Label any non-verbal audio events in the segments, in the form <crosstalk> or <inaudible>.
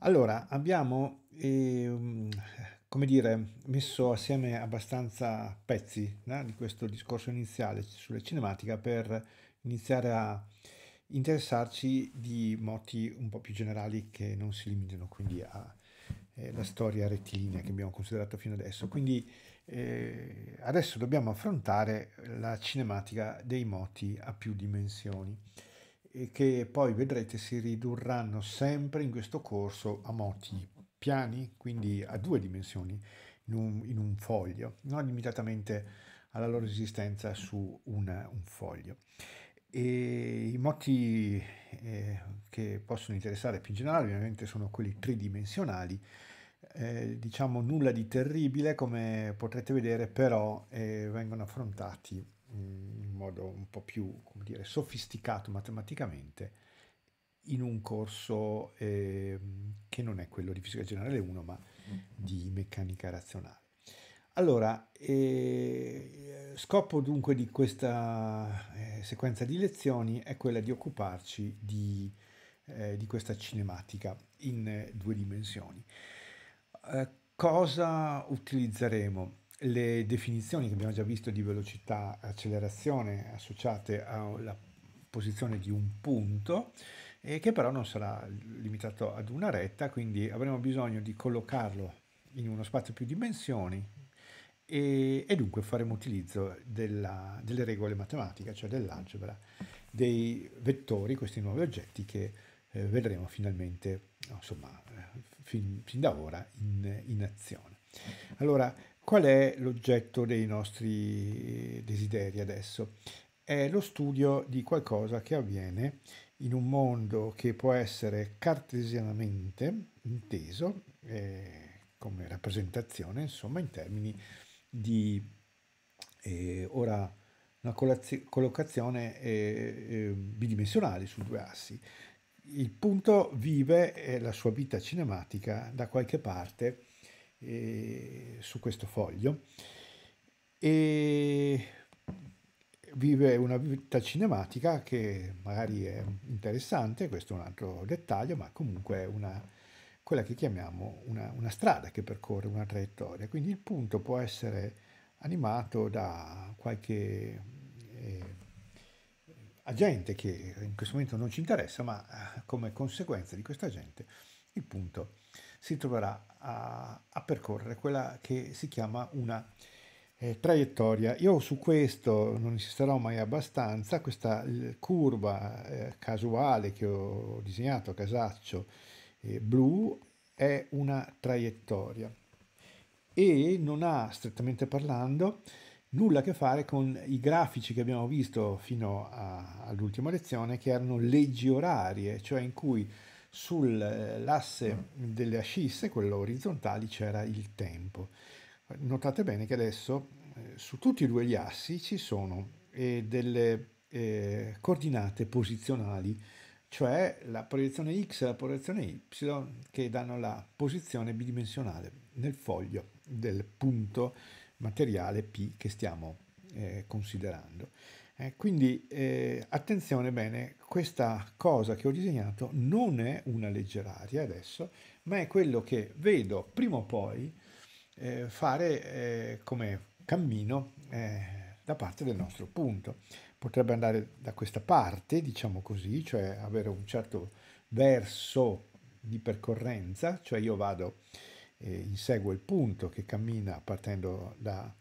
Allora, abbiamo, ehm, come dire, messo assieme abbastanza pezzi né, di questo discorso iniziale sulla cinematica per iniziare a interessarci di moti un po' più generali che non si limitano quindi alla eh, storia rettilinea che abbiamo considerato fino adesso. Quindi eh, adesso dobbiamo affrontare la cinematica dei moti a più dimensioni e che poi vedrete si ridurranno sempre in questo corso a moti piani, quindi a due dimensioni in un, in un foglio, non limitatamente alla loro esistenza su una, un foglio. E I moti eh, che possono interessare più in generale ovviamente sono quelli tridimensionali, eh, diciamo nulla di terribile come potrete vedere però eh, vengono affrontati in modo un po' più dire, sofisticato matematicamente in un corso eh, che non è quello di fisica generale 1 ma mm. di meccanica razionale. Allora, eh, scopo dunque di questa eh, sequenza di lezioni è quella di occuparci di, eh, di questa cinematica in eh, due dimensioni. Eh, cosa utilizzeremo? le definizioni che abbiamo già visto di velocità e accelerazione associate alla posizione di un punto e che però non sarà limitato ad una retta, quindi avremo bisogno di collocarlo in uno spazio più dimensioni e, e dunque faremo utilizzo della, delle regole matematiche, cioè dell'algebra, dei vettori, questi nuovi oggetti che eh, vedremo finalmente, insomma, eh, fin, fin da ora in, in azione. Allora, Qual è l'oggetto dei nostri eh, desideri adesso? È lo studio di qualcosa che avviene in un mondo che può essere cartesianamente inteso eh, come rappresentazione, insomma, in termini di eh, ora una collocazione eh, eh, bidimensionale su due assi. Il punto vive eh, la sua vita cinematica da qualche parte eh, su questo foglio e vive una vita cinematica che magari è interessante, questo è un altro dettaglio, ma comunque è una, quella che chiamiamo una, una strada che percorre una traiettoria, quindi il punto può essere animato da qualche eh, agente che in questo momento non ci interessa, ma eh, come conseguenza di questo agente il punto si troverà a, a percorrere quella che si chiama una eh, traiettoria. Io su questo non insisterò mai abbastanza, questa curva eh, casuale che ho disegnato a casaccio eh, blu è una traiettoria e non ha, strettamente parlando, nulla a che fare con i grafici che abbiamo visto fino all'ultima lezione, che erano leggi orarie, cioè in cui sull'asse eh, delle ascisse, quello orizzontale, c'era il tempo. Notate bene che adesso eh, su tutti e due gli assi ci sono eh, delle coordinate posizionali, cioè la proiezione X e la proiezione Y che danno la posizione bidimensionale nel foglio del punto materiale P che stiamo considerando. Eh, quindi eh, attenzione bene, questa cosa che ho disegnato non è una leggeraria adesso, ma è quello che vedo prima o poi eh, fare eh, come cammino eh, da parte del nostro punto. Potrebbe andare da questa parte, diciamo così, cioè avere un certo verso di percorrenza, cioè io vado e eh, inseguo il punto che cammina partendo da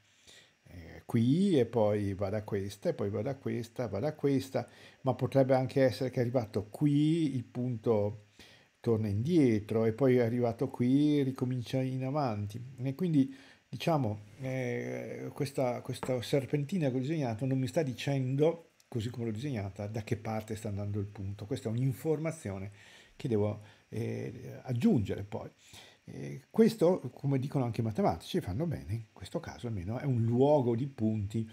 eh, qui e poi vado a questa e poi vado a questa, vado a questa, ma potrebbe anche essere che è arrivato qui il punto torna indietro e poi è arrivato qui ricomincia in avanti. E quindi diciamo eh, questa, questa serpentina che ho disegnato non mi sta dicendo, così come l'ho disegnata, da che parte sta andando il punto. Questa è un'informazione che devo eh, aggiungere poi questo, come dicono anche i matematici, fanno bene, in questo caso almeno è un luogo di punti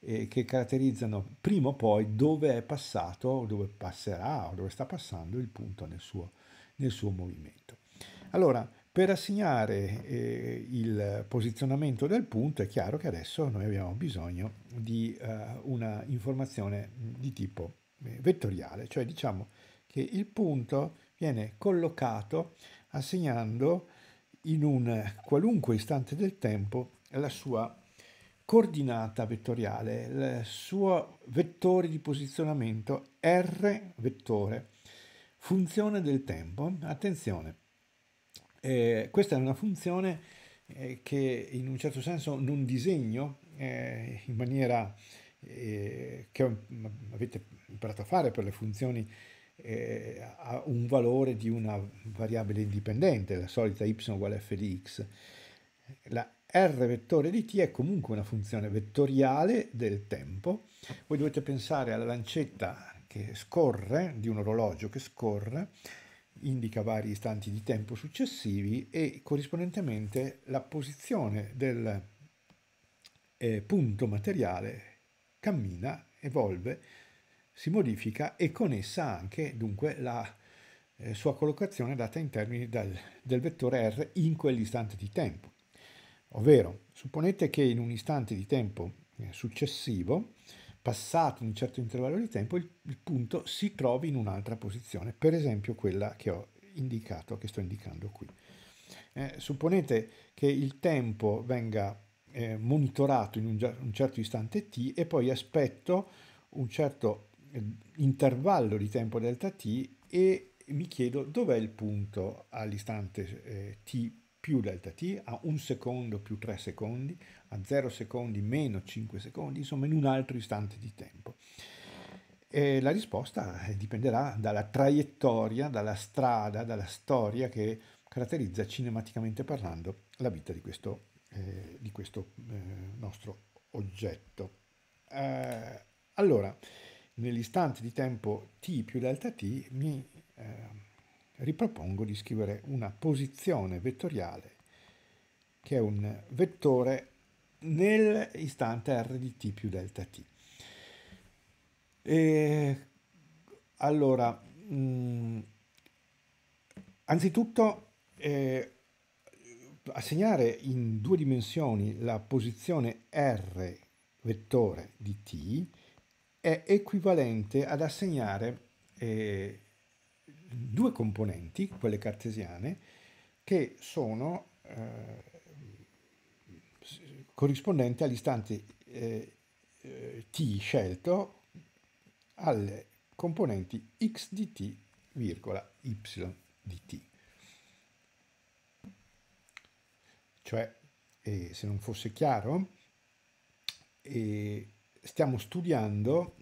eh, che caratterizzano prima o poi dove è passato, dove passerà o dove sta passando il punto nel suo, nel suo movimento. Allora, per assegnare eh, il posizionamento del punto è chiaro che adesso noi abbiamo bisogno di eh, una informazione di tipo eh, vettoriale, cioè diciamo che il punto viene collocato assegnando in un qualunque istante del tempo la sua coordinata vettoriale, il suo vettore di posizionamento R vettore, funzione del tempo. Attenzione, eh, questa è una funzione eh, che in un certo senso non disegno eh, in maniera eh, che avete imparato a fare per le funzioni eh, ha un valore di una variabile indipendente, la solita y uguale f di x. La r vettore di t è comunque una funzione vettoriale del tempo. Voi dovete pensare alla lancetta che scorre, di un orologio che scorre, indica vari istanti di tempo successivi e corrispondentemente la posizione del eh, punto materiale cammina, evolve, si modifica e con essa anche dunque la eh, sua collocazione data in termini del, del vettore r in quell'istante di tempo. Ovvero, supponete che in un istante di tempo eh, successivo, passato un certo intervallo di tempo, il, il punto si trovi in un'altra posizione, per esempio quella che ho indicato, che sto indicando qui. Eh, supponete che il tempo venga eh, monitorato in un, un, certo istante t e poi aspetto un certo intervallo di tempo delta t e mi chiedo dov'è il punto all'istante eh, t più delta t, a un secondo più 3 secondi, a 0 secondi meno 5 secondi, insomma in un altro istante di tempo. E la risposta eh, dipenderà dalla traiettoria, dalla strada, dalla storia che caratterizza cinematicamente parlando la vita di questo, eh, di questo eh, nostro oggetto. Eh, allora, nell'istante di tempo t più delta t mi eh, ripropongo di scrivere una posizione vettoriale che è un vettore nell'istante r di t più delta t. E, allora, mh, mm, anzitutto eh, assegnare in due dimensioni la posizione r vettore di t è equivalente ad assegnare eh, due componenti, quelle cartesiane, che sono eh, corrispondenti all'istante eh, eh t scelto alle componenti x di t, virgola, y di t. Cioè, eh, se non fosse chiaro, eh, stiamo studiando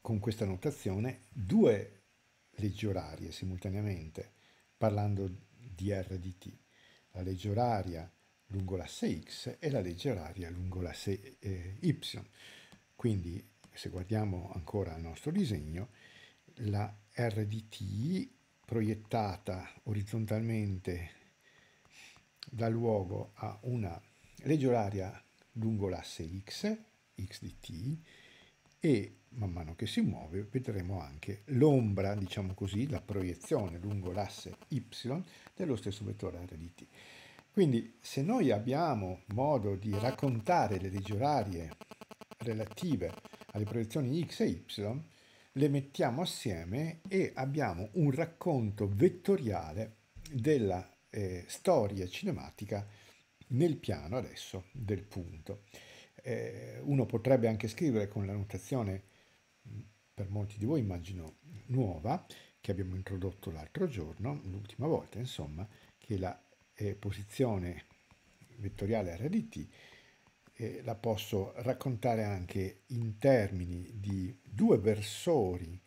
con questa notazione due leggi orarie simultaneamente, parlando di R di T, la legge oraria lungo l'asse X e la legge oraria lungo l'asse eh, Y. Quindi, se guardiamo ancora il nostro disegno, la R di T proiettata orizzontalmente dà luogo a una legge oraria lungo l'asse X x di t e man mano che si muove vedremo anche l'ombra, diciamo così, la proiezione lungo l'asse y dello stesso vettore r di t. Quindi se noi abbiamo modo di raccontare le leggi orarie relative alle proiezioni x e y, le mettiamo assieme e abbiamo un racconto vettoriale della eh, storia cinematica nel piano adesso del punto eh, uno potrebbe anche scrivere con la notazione, mm, per molti di voi immagino, nuova, che abbiamo introdotto l'altro giorno, l'ultima volta, insomma, che la eh, posizione vettoriale R di t eh, la posso raccontare anche in termini di due versori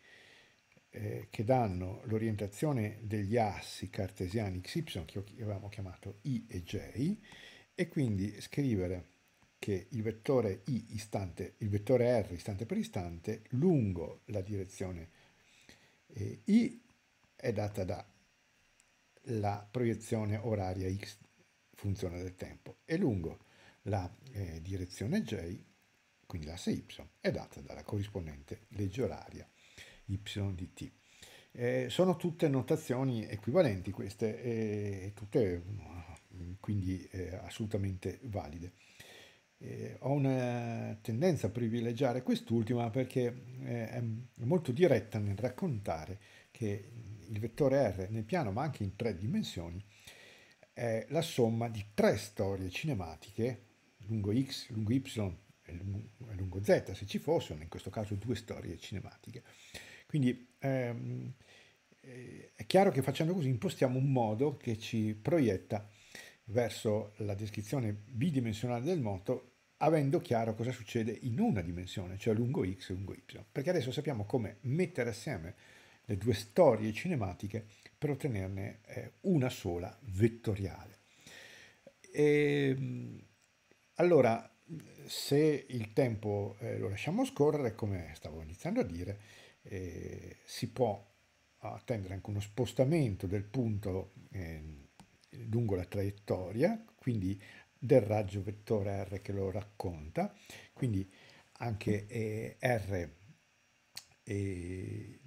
eh, che danno l'orientazione degli assi cartesiani xy che avevamo chiamato i e j e quindi scrivere che il vettore, I istante, il vettore R istante per istante lungo la direzione eh, I è data dalla proiezione oraria X, funzione del tempo, e lungo la eh, direzione J, quindi l'asse Y, è data dalla corrispondente legge oraria Y di T. Eh, sono tutte notazioni equivalenti queste, eh, tutte quindi eh, assolutamente valide eh, ho una tendenza a privilegiare quest'ultima perché eh, è molto diretta nel raccontare che il vettore R nel piano, ma anche in tre dimensioni, è la somma di tre storie cinematiche lungo X, lungo Y e lungo Z, se ci fossero, in questo caso due storie cinematiche. Quindi ehm, eh, è chiaro che facendo così impostiamo un modo che ci proietta verso la descrizione bidimensionale del moto avendo chiaro cosa succede in una dimensione, cioè lungo x e lungo y, perché adesso sappiamo come mettere assieme le due storie cinematiche per ottenerne eh, una sola vettoriale. E, ehm, allora, se il tempo eh, lo lasciamo scorrere, come stavo iniziando a dire, eh, si può attendere anche uno spostamento del punto ehm, lungo la traiettoria, quindi del raggio vettore R che lo racconta, quindi anche eh, R eh,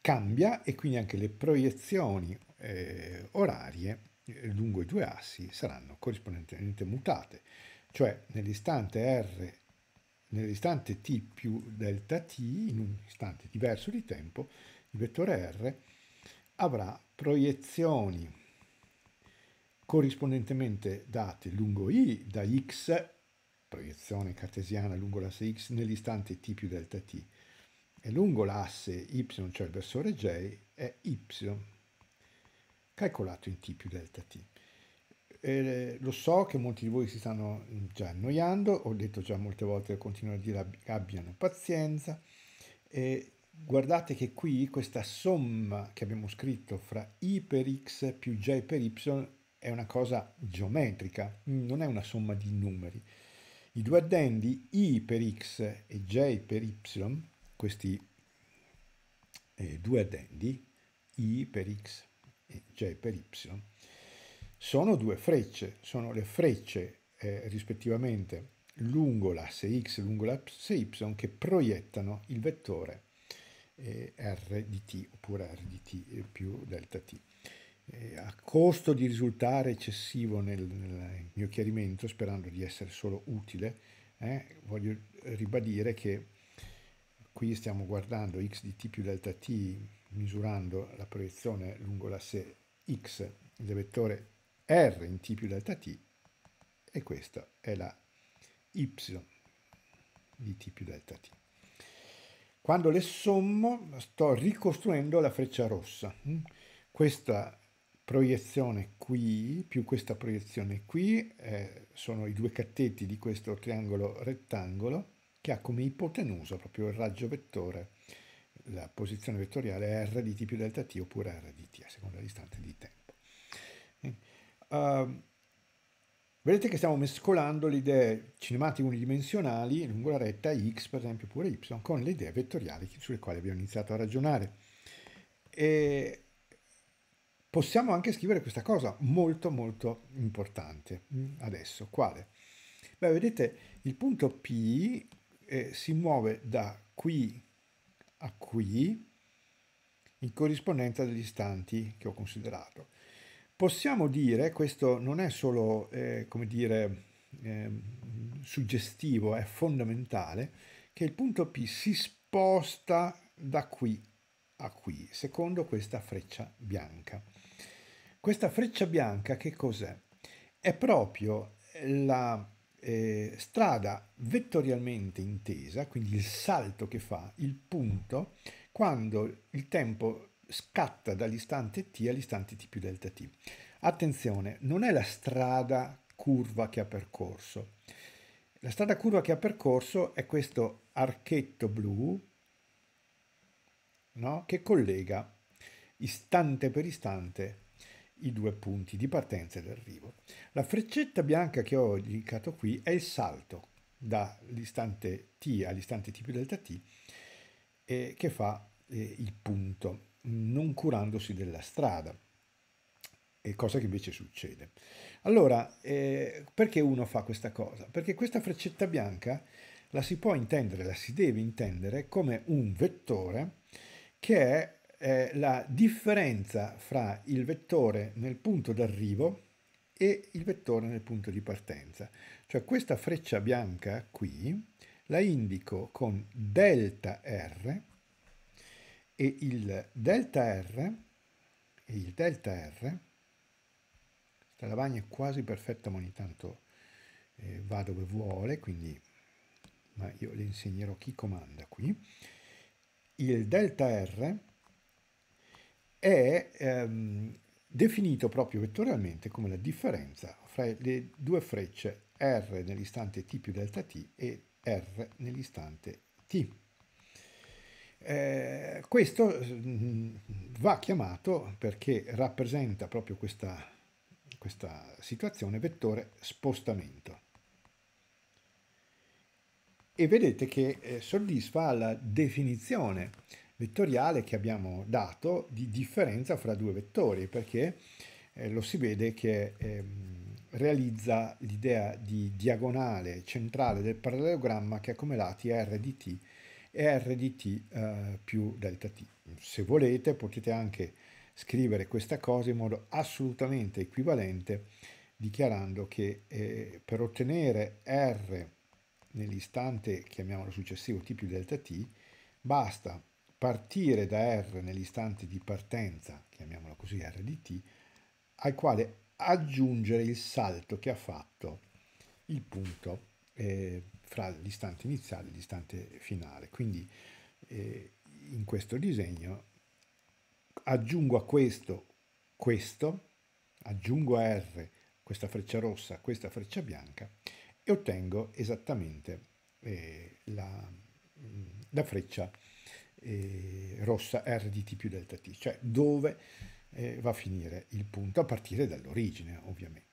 cambia e quindi anche le proiezioni eh, orarie eh, lungo i due assi saranno corrispondentemente mutate, cioè nell'istante R nell'istante t più delta t, in un istante diverso di tempo, il vettore r avrà proiezioni Corrispondentemente date lungo i da x, proiezione cartesiana lungo l'asse x nell'istante t più delta t, e lungo l'asse y, cioè il versore j, è y, calcolato in t più delta t. Eh, lo so che molti di voi si stanno già annoiando, ho detto già molte volte, continuo a dire abbiano pazienza, e guardate che qui questa somma che abbiamo scritto fra i per x più j per y è una cosa geometrica, non è una somma di numeri. I due addendi i per x e j per y, questi eh, due addendi, i per x e j per y, sono due frecce, sono le frecce eh, rispettivamente lungo l'asse x e lungo l'asse y che proiettano il vettore eh, r di t oppure r di t eh, più delta t eh, a costo di risultare eccessivo nel, nel, mio chiarimento, sperando di essere solo utile, eh, voglio ribadire che qui stiamo guardando x di t più delta t misurando la proiezione lungo l'asse x del vettore r in t più delta t e questa è la y di t più delta t. Quando le sommo sto ricostruendo la freccia rossa. Questa proiezione qui più questa proiezione qui eh, sono i due catteti di questo triangolo rettangolo che ha come ipotenusa proprio il raggio vettore, la posizione vettoriale è R di T più delta T oppure R di T a seconda distante di tempo. Uh, vedete che stiamo mescolando le idee cinematiche unidimensionali lungo la retta X per esempio oppure Y con le idee vettoriali sulle quali abbiamo iniziato a ragionare. E possiamo anche scrivere questa cosa molto molto importante. Mm, adesso, quale? Beh, vedete, il punto P eh, si muove da qui a qui in corrispondenza degli istanti che ho considerato. Possiamo dire, questo non è solo, eh, come dire, eh, suggestivo, è fondamentale, che il punto P si sposta da qui a qui, secondo questa freccia bianca. Questa freccia bianca che cos'è? È proprio la eh, strada vettorialmente intesa, quindi il salto che fa, il punto, quando il tempo scatta dall'istante t all'istante t più delta t. Attenzione, non è la strada curva che ha percorso. La strada curva che ha percorso è questo archetto blu no? che collega istante per istante i due punti di partenza e d'arrivo. La freccetta bianca che ho indicato qui è il salto dall'istante t all'istante t più delta t eh, che fa eh, il punto, non curandosi della strada eh, cosa che invece succede. Allora, eh, perché uno fa questa cosa? Perché questa freccetta bianca la si può intendere, la si deve intendere come un vettore che è eh, la differenza fra il vettore nel punto d'arrivo e il vettore nel punto di partenza. Cioè questa freccia bianca qui la indico con delta R e il delta R e il delta R questa lavagna è quasi perfetta ma ogni tanto eh, va dove vuole quindi ma io le insegnerò chi comanda qui il delta R è ehm, definito proprio vettorialmente come la differenza fra le due frecce R nell'istante t più delta t e R nell'istante t. Eh, questo mm, va chiamato perché rappresenta proprio questa, questa situazione vettore spostamento. E vedete che eh, soddisfa la definizione vettoriale che abbiamo dato di differenza fra due vettori, perché eh, lo si vede che eh, realizza l'idea di diagonale centrale del parallelogramma che ha come lati R di t e R di t eh, più delta t. Se volete potete anche scrivere questa cosa in modo assolutamente equivalente dichiarando che eh, per ottenere R nell'istante, chiamiamolo successivo, t più delta t, basta partire da R nell'istante di partenza, chiamiamolo così R di T, al quale aggiungere il salto che ha fatto il punto eh, fra l'istante iniziale e l'istante finale. Quindi eh, in questo disegno aggiungo a questo questo, aggiungo a R questa freccia rossa, questa freccia bianca e ottengo esattamente eh, la, la freccia eh, rossa RDT più delta T, cioè dove eh, va a finire il punto, a partire dall'origine ovviamente.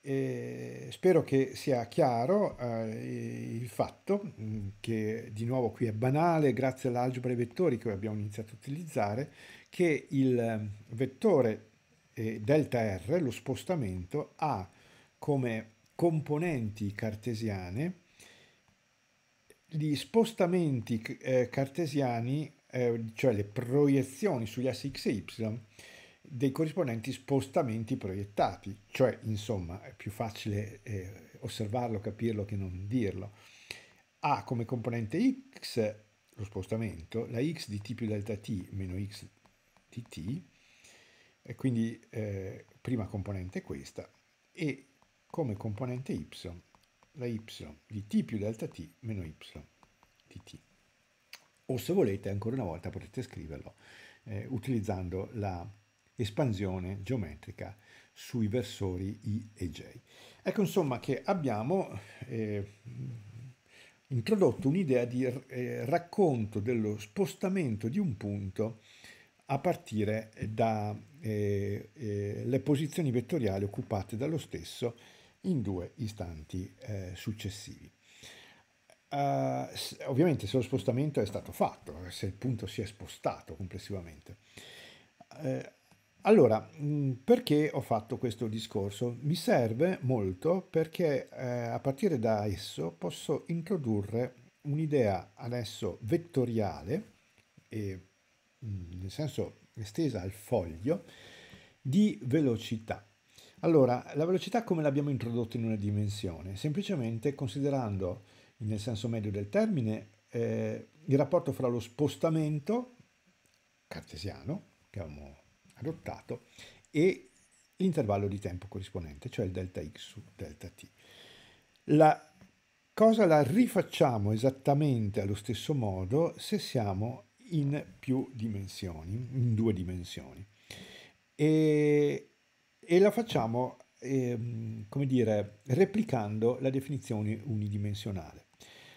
E spero che sia chiaro eh, il fatto mm, che di nuovo qui è banale, grazie all'algebra dei vettori che abbiamo iniziato a utilizzare, che il eh, vettore eh, delta R, lo spostamento, ha come componenti cartesiane gli spostamenti eh, cartesiani, eh, cioè le proiezioni sugli assi x e y, dei corrispondenti spostamenti proiettati, cioè insomma è più facile eh, osservarlo, capirlo che non dirlo. Ha come componente x lo spostamento, la x di t più delta t meno x di t, e quindi eh, prima componente questa, e come componente y la y di t più delta t meno y di t. O se volete, ancora una volta, potete scriverlo eh, utilizzando la espansione geometrica sui versori i e j. Ecco insomma che abbiamo eh, introdotto un'idea di eh, racconto dello spostamento di un punto a partire dalle eh, eh posizioni vettoriali occupate dallo stesso in due istanti eh, successivi. Uh, ovviamente se lo spostamento è stato fatto, eh, se il punto si è spostato complessivamente. Uh, allora, mh, mm, perché ho fatto questo discorso? Mi serve molto perché eh, a partire da esso posso introdurre un'idea adesso vettoriale, e, mh, mm, nel senso estesa al foglio, di velocità. Allora, la velocità come l'abbiamo introdotta in una dimensione? Semplicemente considerando, nel senso medio del termine, eh, il rapporto fra lo spostamento cartesiano che abbiamo adottato e l'intervallo di tempo corrispondente, cioè il delta x su delta t. La cosa la rifacciamo esattamente allo stesso modo se siamo in più dimensioni, in due dimensioni. E e la facciamo, ehm, come dire, replicando la definizione unidimensionale.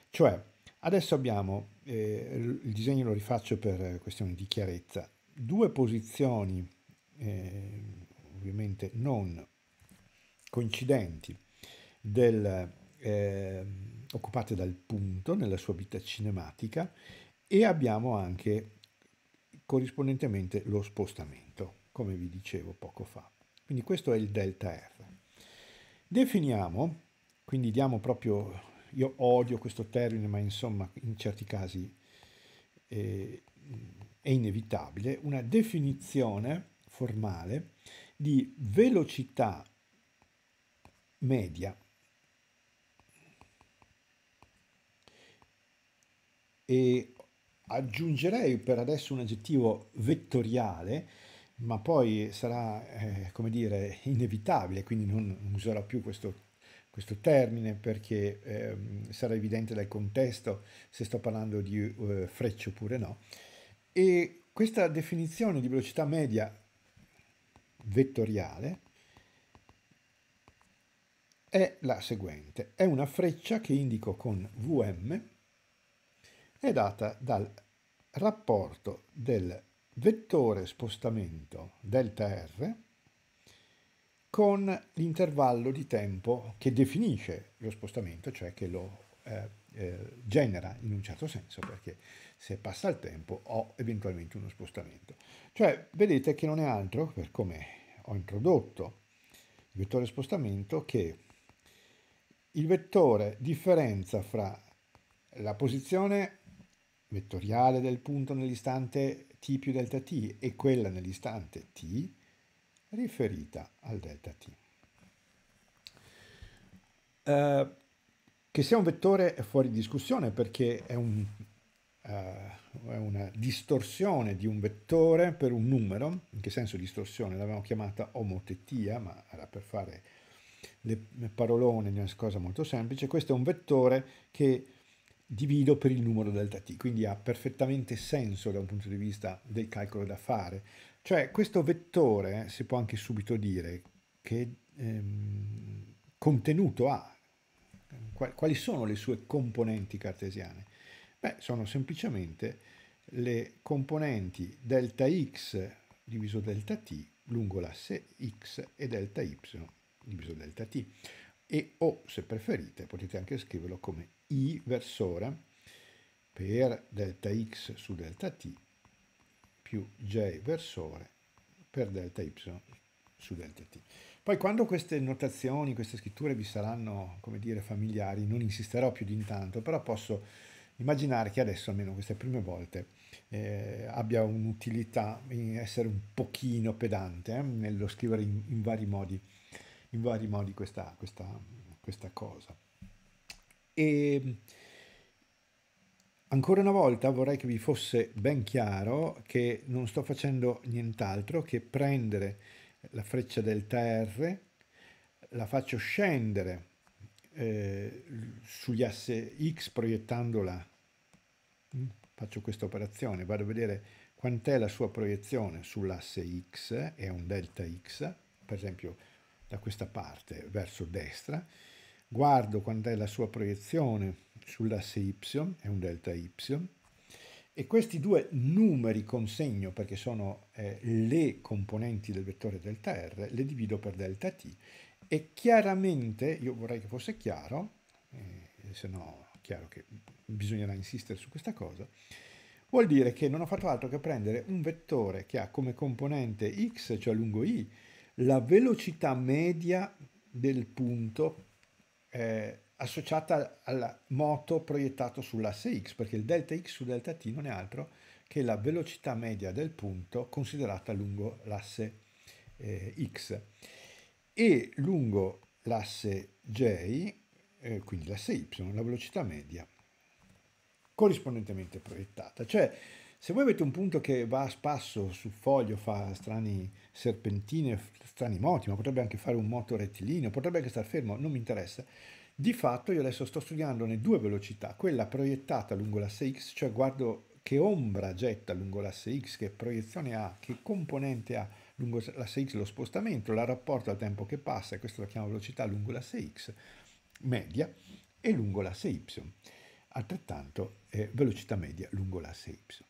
Cioè, adesso abbiamo, eh, il disegno lo rifaccio per questione di chiarezza, due posizioni, eh, ovviamente non coincidenti, del, eh, occupate dal punto nella sua vita cinematica e abbiamo anche corrispondentemente lo spostamento, come vi dicevo poco fa. Quindi questo è il delta R. Definiamo, quindi diamo proprio, io odio questo termine, ma insomma in certi casi eh, è inevitabile, una definizione formale di velocità media e aggiungerei per adesso un aggettivo vettoriale ma poi sarà, eh, come dire, inevitabile, quindi non userò più questo, questo termine perché eh, sarà evidente dal contesto se sto parlando di eh, frecce oppure no. E questa definizione di velocità media vettoriale è la seguente, è una freccia che indico con Vm è data dal rapporto del vettore spostamento ΔR con l'intervallo di tempo che definisce lo spostamento, cioè che lo eh, eh, genera in un certo senso, perché se passa il tempo ho eventualmente uno spostamento. Cioè, vedete che non è altro, per come ho introdotto il vettore spostamento, che il vettore differenza fra la posizione vettoriale del punto nell'istante t più delta t e quella nell'istante t riferita al delta t. Uh, che sia un vettore è fuori discussione perché è, un, uh, è, una distorsione di un vettore per un numero. In che senso distorsione? L'avevamo chiamata omotetia, ma era per fare le parolone di una cosa molto semplice. Questo è un vettore che divido per il numero delta t, quindi ha perfettamente senso da un punto di vista del calcolo da fare. Cioè questo vettore eh, si può anche subito dire che ehm, contenuto ha, quali sono le sue componenti cartesiane? Beh, sono semplicemente le componenti delta x diviso delta t lungo l'asse x e delta y diviso delta t e o se preferite potete anche scriverlo come I versore per delta x su delta t più j versore per delta y su delta t. Poi quando queste notazioni, queste scritture vi saranno, come dire, familiari, non insisterò più di intanto, però posso immaginare che adesso, almeno queste prime volte, eh, abbia un'utilità essere un pochino pedante eh, nello scrivere in, in vari modi in vari modi questa, questa, questa cosa. E ancora una volta vorrei che vi fosse ben chiaro che non sto facendo nient'altro che prendere la freccia delta R, la faccio scendere eh, sugli asse X proiettandola, mm, faccio questa operazione, vado a vedere quant'è la sua proiezione sull'asse X, è un delta X, per esempio da questa parte verso destra, guardo quando è la sua proiezione sull'asse y, è un delta y, e questi due numeri consegno, perché sono eh, le componenti del vettore delta r, le divido per delta t, e chiaramente, io vorrei che fosse chiaro, eh, se no è chiaro che bisognerà insistere su questa cosa, vuol dire che non ho fatto altro che prendere un vettore che ha come componente x, cioè lungo i, la velocità media del punto eh, associata alla moto proiettato sull'asse x, perché il delta x su delta t non è altro che la velocità media del punto considerata lungo l'asse eh, x. E lungo l'asse j, eh, quindi l'asse y, la velocità media corrispondentemente proiettata. Cioè, se voi avete un punto che va a spasso sul foglio, fa strani serpentini, strani moti, ma potrebbe anche fare un moto rettilineo, potrebbe anche star fermo, non mi interessa. Di fatto io adesso sto studiando le due velocità, quella proiettata lungo l'asse X, cioè guardo che ombra getta lungo l'asse X, che proiezione ha, che componente ha lungo l'asse X lo spostamento, la rapporto al tempo che passa, e questo la chiamo velocità lungo l'asse X, media, e lungo l'asse Y, altrettanto eh, velocità media lungo l'asse Y.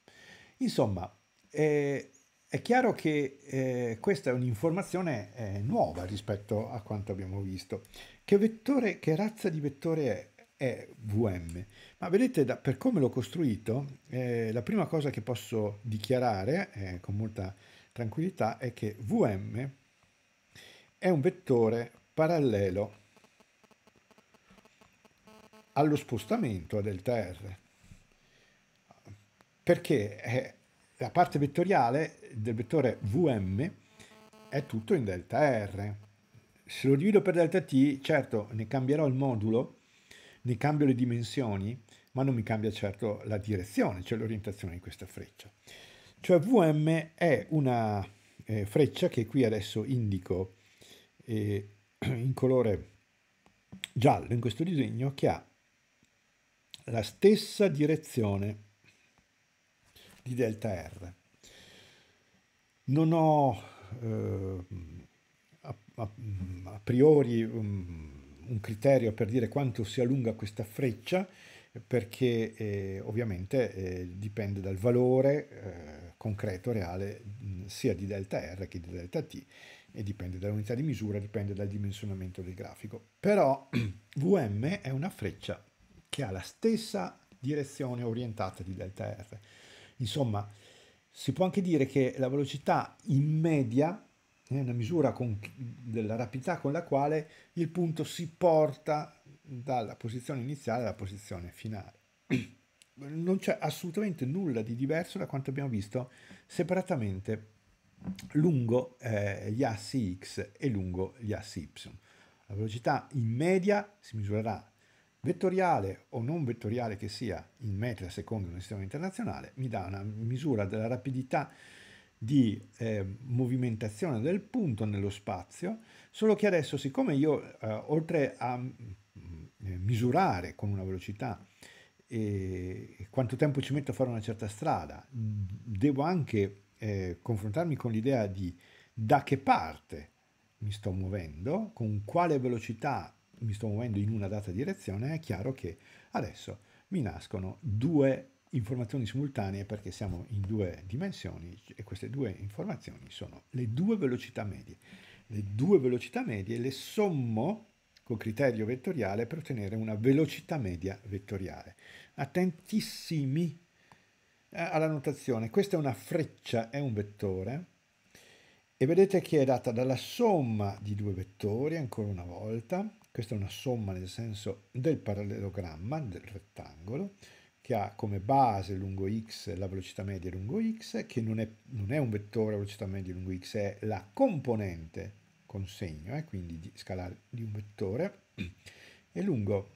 Insomma, eh, è chiaro che eh, questa è un'informazione eh, nuova rispetto a quanto abbiamo visto. Che, vettore, che razza di vettore è? è VM. Ma vedete, da, per come l'ho costruito, eh, la prima cosa che posso dichiarare eh, con molta tranquillità è che VM è un vettore parallelo allo spostamento a delta R perché eh, la parte vettoriale del vettore Vm è tutto in delta R. Se lo divido per delta t, certo ne cambierò il modulo, ne cambio le dimensioni, ma non mi cambia certo la direzione, cioè l'orientazione di questa freccia. Cioè Vm è una eh, freccia che qui adesso indico eh, <clears throat> in colore giallo in questo disegno che ha la stessa direzione di delta R. Non ho eh, a, a, a, priori um, un criterio per dire quanto sia lunga questa freccia, perché eh, ovviamente eh, dipende dal valore eh, concreto, reale, mm, sia di delta R che di delta T, e dipende dall'unità di misura, dipende dal dimensionamento del grafico. Però <clears throat> VM è una freccia che ha la stessa direzione orientata di delta R, Insomma, si può anche dire che la velocità in media è eh, una misura con, della rapidità con la quale il punto si porta dalla posizione iniziale alla posizione finale. <clears throat> Non c'è assolutamente nulla di diverso da quanto abbiamo visto separatamente lungo eh, gli assi x e lungo gli assi y. La velocità in media si misurerà Vettoriale o non vettoriale che sia in metri a secondo nel sistema internazionale mi dà una misura della rapidità di eh, movimentazione del punto nello spazio, solo che adesso siccome io eh, oltre a mm, eh, misurare con una velocità eh, quanto tempo ci metto a fare una certa strada, devo anche eh, confrontarmi con l'idea di da che parte mi sto muovendo, con quale velocità mi sto muovendo in una data direzione, è chiaro che adesso mi nascono due informazioni simultanee perché siamo in due dimensioni e queste due informazioni sono le due velocità medie. Le due velocità medie le sommo con criterio vettoriale per ottenere una velocità media vettoriale. Attentissimi eh, alla notazione, questa è una freccia, è un vettore e vedete che è data dalla somma di due vettori ancora una volta questa è una somma nel senso del parallelogramma, del rettangolo, che ha come base lungo x la velocità media lungo x, che non è, non è un vettore a velocità media lungo x, è la componente con segno, eh, quindi di scalare di un vettore, e lungo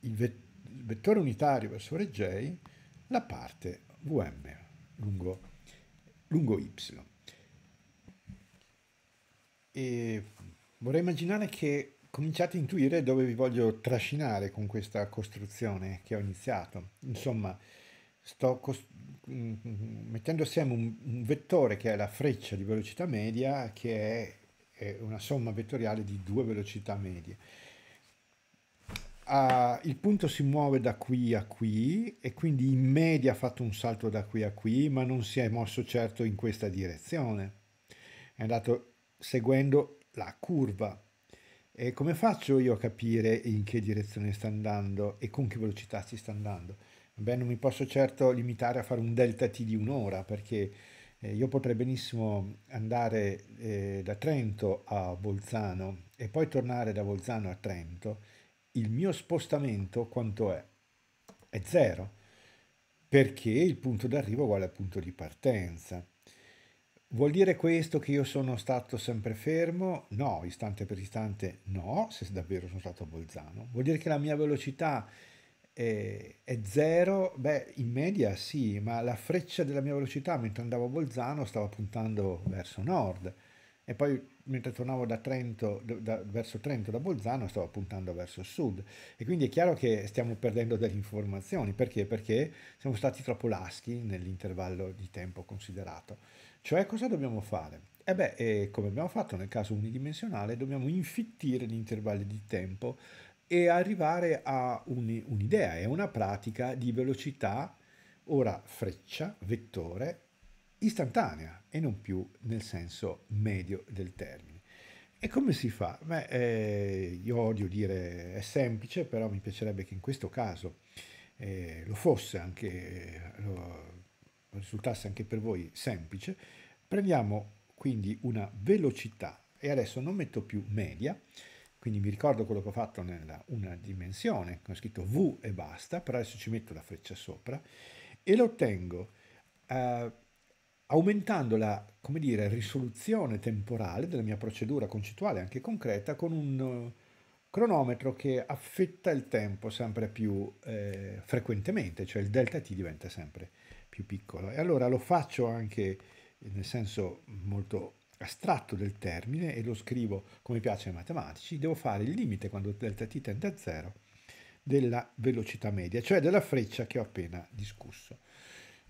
il vettore unitario verso ore j la parte vm lungo, lungo y. E vorrei immaginare che cominciate a intuire dove vi voglio trascinare con questa costruzione che ho iniziato. Insomma, sto cost- mm, mettendo assieme un, un, vettore che è la freccia di velocità media, che è, è una somma vettoriale di due velocità medie. Ah, il punto si muove da qui a qui e quindi in media ha fatto un salto da qui a qui, ma non si è mosso certo in questa direzione. È andato seguendo la curva e come faccio io a capire in che direzione sta andando e con che velocità si sta andando? Beh, non mi posso certo limitare a fare un delta T di un'ora perché eh, io potrei benissimo andare eh, da Trento a Bolzano e poi tornare da Bolzano a Trento, il mio spostamento quanto è? È zero, perché il punto d'arrivo è uguale al punto di partenza. Vuol dire questo che io sono stato sempre fermo? No, istante per istante no, se davvero sono stato a Bolzano. Vuol dire che la mia velocità è, è zero? Beh, in media sì, ma la freccia della mia velocità mentre andavo a Bolzano stava puntando verso nord e poi mentre tornavo da Trento, da, verso Trento da Bolzano stavo puntando verso sud e quindi è chiaro che stiamo perdendo delle informazioni perché? Perché siamo stati troppo laschi nell'intervallo di tempo considerato. Cioè cosa dobbiamo fare? E eh beh, eh, come abbiamo fatto nel caso unidimensionale, dobbiamo infittire gli intervalli di tempo e arrivare a un, un'idea e una pratica di velocità, ora freccia, vettore, istantanea e non più nel senso medio del termine. E come si fa? Beh, eh, io odio dire è semplice, però mi piacerebbe che in questo caso eh, lo fosse anche... Eh, lo, risultasse anche per voi semplice, prendiamo quindi una velocità e adesso non metto più media, quindi mi ricordo quello che ho fatto nella una dimensione, ho scritto V e basta, però adesso ci metto la freccia sopra e lo ottengo eh, aumentando la come dire, risoluzione temporale della mia procedura concettuale, anche concreta, con un eh, cronometro che affetta il tempo sempre più eh, frequentemente, cioè il delta t diventa sempre più più piccolo. E allora lo faccio anche nel senso molto astratto del termine e lo scrivo come piace ai matematici, devo fare il limite quando delta t tende a 0 della velocità media, cioè della freccia che ho appena discusso.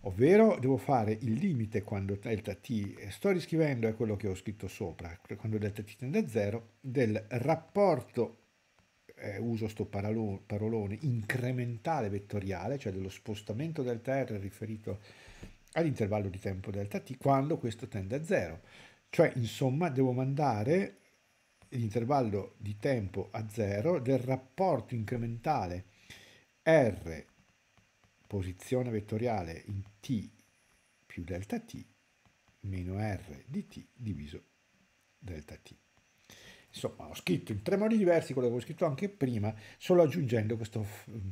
Ovvero devo fare il limite quando delta t, sto riscrivendo è quello che ho scritto sopra, quando delta t tende a 0, del rapporto eh, uso sto paralo- parolone, incrementale vettoriale, cioè dello spostamento delta r riferito all'intervallo di tempo delta t, quando questo tende a zero. Cioè, insomma, devo mandare l'intervallo di tempo a zero del rapporto incrementale r posizione vettoriale in t più delta t meno r di t diviso delta t. Insomma, ho scritto in tre modi diversi quello che avevo scritto anche prima, solo aggiungendo questo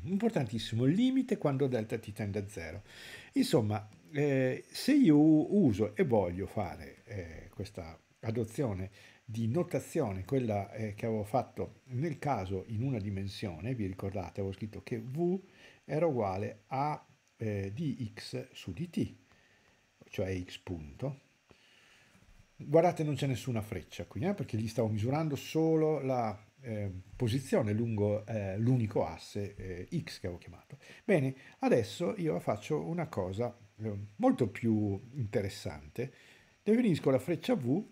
importantissimo limite quando delta t tende a zero Insomma, eh, se io uso e voglio fare eh, questa adozione di notazione, quella eh, che avevo fatto nel caso in una dimensione, vi ricordate, avevo scritto che v era uguale a eh, di x su di t, cioè x punto, Guardate non c'è nessuna freccia qui, eh, perché gli stavo misurando solo la eh, posizione lungo eh, l'unico asse eh, X che avevo chiamato. Bene, adesso io faccio una cosa eh, molto più interessante. Definisco la freccia V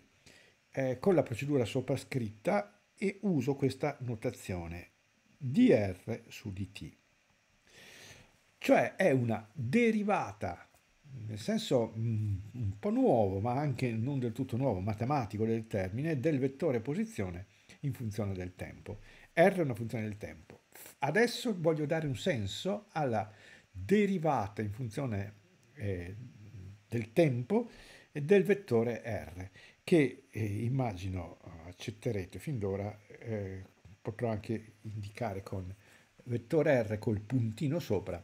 eh, con la procedura soprascritta e uso questa notazione dr su dt. Cioè è una derivata nel senso mm, un po' nuovo, ma anche non del tutto nuovo, matematico del termine, del vettore posizione in funzione del tempo. R è una funzione del tempo. Adesso voglio dare un senso alla derivata in funzione eh, del tempo del vettore R, che eh, immagino accetterete fin d'ora, eh, potrò anche indicare con vettore R col puntino sopra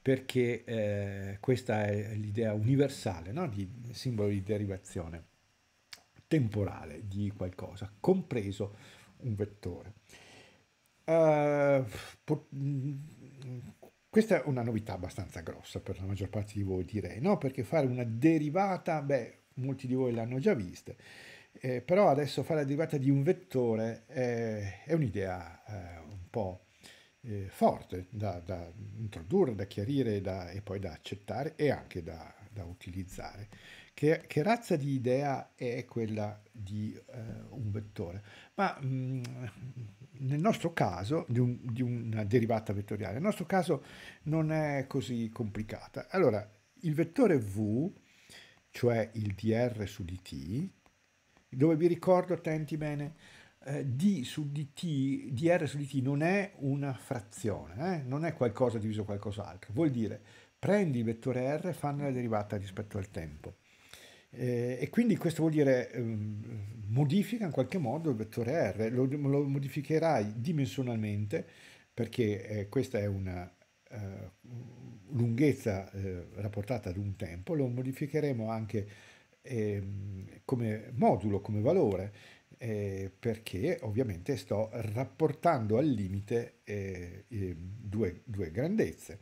perché eh, questa è l'idea universale no? di simbolo di derivazione temporale di qualcosa, compreso un vettore. Uh, questa è una novità abbastanza grossa per la maggior parte di voi, direi, no? Perché fare una derivata, beh, molti di voi l'hanno già vista, eh, però adesso fare la derivata di un vettore è, è un'idea eh, un po' eh, forte da, da, introdurre, da chiarire da, e poi da accettare e anche da, da utilizzare. Che, che, razza di idea è quella di eh, un vettore? Ma mh, mm, nel nostro caso, di, un, di, una derivata vettoriale, nel nostro caso non è così complicata. Allora, il vettore v, cioè il dr su dt, dove vi ricordo, attenti bene, eh, D su dt, dr su dt non è una frazione, eh? non è qualcosa diviso qualcos'altro, vuol dire prendi il vettore r, e fanno la derivata rispetto al tempo. Eh, e quindi questo vuol dire ehm, modifica in qualche modo il vettore r, lo, lo modificherai dimensionalmente perché eh, questa è una eh, lunghezza rapportata ad un tempo, lo modificheremo anche ehm, come modulo, come valore eh, perché ovviamente sto rapportando al limite eh, eh, due, due, grandezze,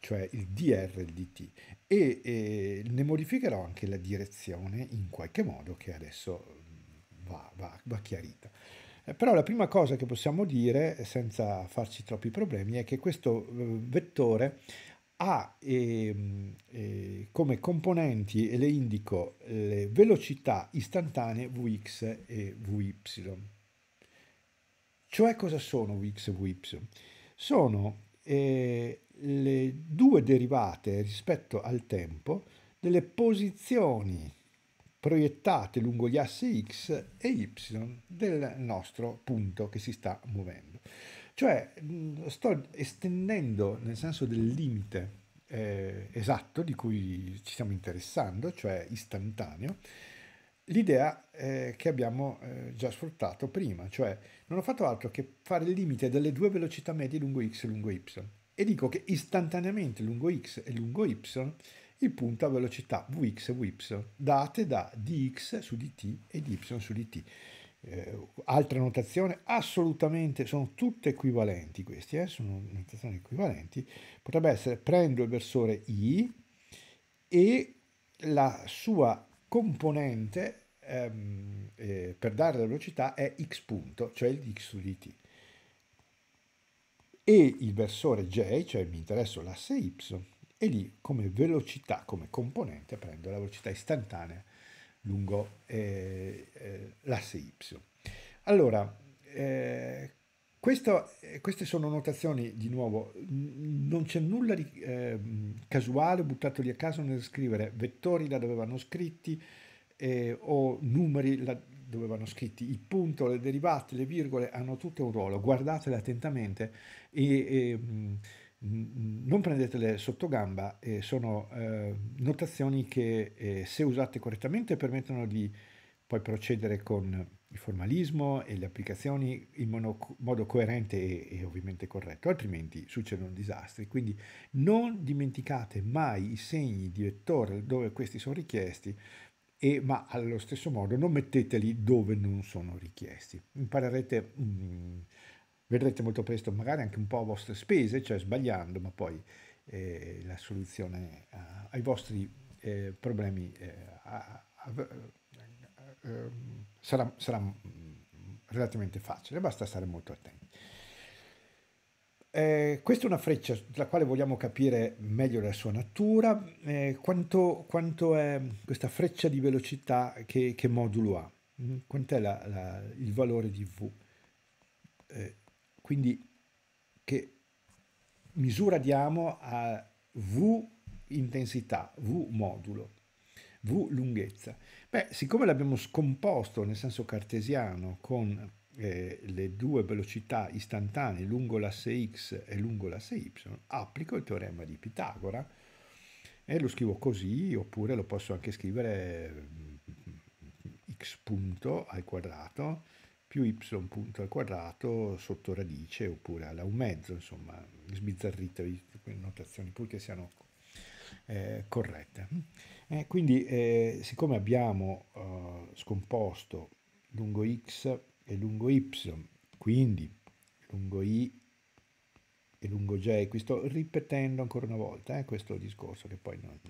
cioè il dr e il dt, e eh, ne modificherò anche la direzione in qualche modo che adesso mm, va, va, va chiarita. Eh, però la prima cosa che possiamo dire, senza farci troppi problemi, è che questo eh, vettore ha eh, eh, come componenti, e le indico, le velocità istantanee Vx e Vy. Cioè cosa sono Vx e Vy? Sono eh, le due derivate rispetto al tempo delle posizioni proiettate lungo gli assi x e y del nostro punto che si sta muovendo. Cioè sto estendendo nel senso del limite eh, esatto di cui ci stiamo interessando, cioè istantaneo, l'idea eh, che abbiamo eh, già sfruttato prima, cioè non ho fatto altro che fare il limite delle due velocità medie lungo x e lungo y e dico che istantaneamente lungo x e lungo y il punto ha velocità vx e vy date da dx su dt e dy su dt eh, altre notazioni assolutamente sono tutte equivalenti queste, eh, sono notazioni equivalenti potrebbe essere prendo il versore i e la sua componente ehm, eh, per dare la velocità è x punto cioè il x su di t. e il versore j cioè mi interessa l'asse y e lì come velocità come componente prendo la velocità istantanea lungo eh, eh, l'asse Y. Allora, eh, questo, eh, queste sono notazioni, di nuovo, non c'è nulla di eh, casuale, buttato lì a caso nel scrivere vettori da dove vanno scritti eh, o numeri da dove vanno scritti, il punto, le derivate, le virgole hanno tutto un ruolo, guardatele attentamente e, e ehm, non prendetele sotto gamba, eh, sono eh, notazioni che eh, se usate correttamente permettono di poi procedere con il formalismo e le applicazioni in mono, modo coerente e, e ovviamente corretto, altrimenti succedono disastri. Quindi non dimenticate mai i segni di vettore dove questi sono richiesti, e, ma allo stesso modo non metteteli dove non sono richiesti. Imparerete... Mm, vedrete molto presto magari anche un po' a vostre spese, cioè sbagliando, ma poi eh, la soluzione a, eh, ai vostri eh, problemi eh, a, eh, sarà, sarà mm, relativamente facile, basta stare molto attenti. Eh, questa è una freccia sulla quale vogliamo capire meglio la sua natura, eh, quanto, quanto, è questa freccia di velocità che, che modulo ha, mm-hmm. quant'è la, la, il valore di V. Eh, quindi che misura diamo a V intensità, V modulo, V lunghezza? Beh, siccome l'abbiamo scomposto nel senso cartesiano con eh, le due velocità istantanee lungo l'asse x e lungo l'asse y, applico il teorema di Pitagora e lo scrivo così, oppure lo posso anche scrivere mm, mm, mm, x punto al quadrato più y punto al quadrato sotto radice oppure alla un mezzo, insomma, sbizzarritevi le notazioni purché siano eh, corrette. Eh, quindi eh, siccome abbiamo eh, scomposto lungo x e lungo y, quindi lungo i e lungo j, qui sto ripetendo ancora una volta eh, questo discorso che poi non,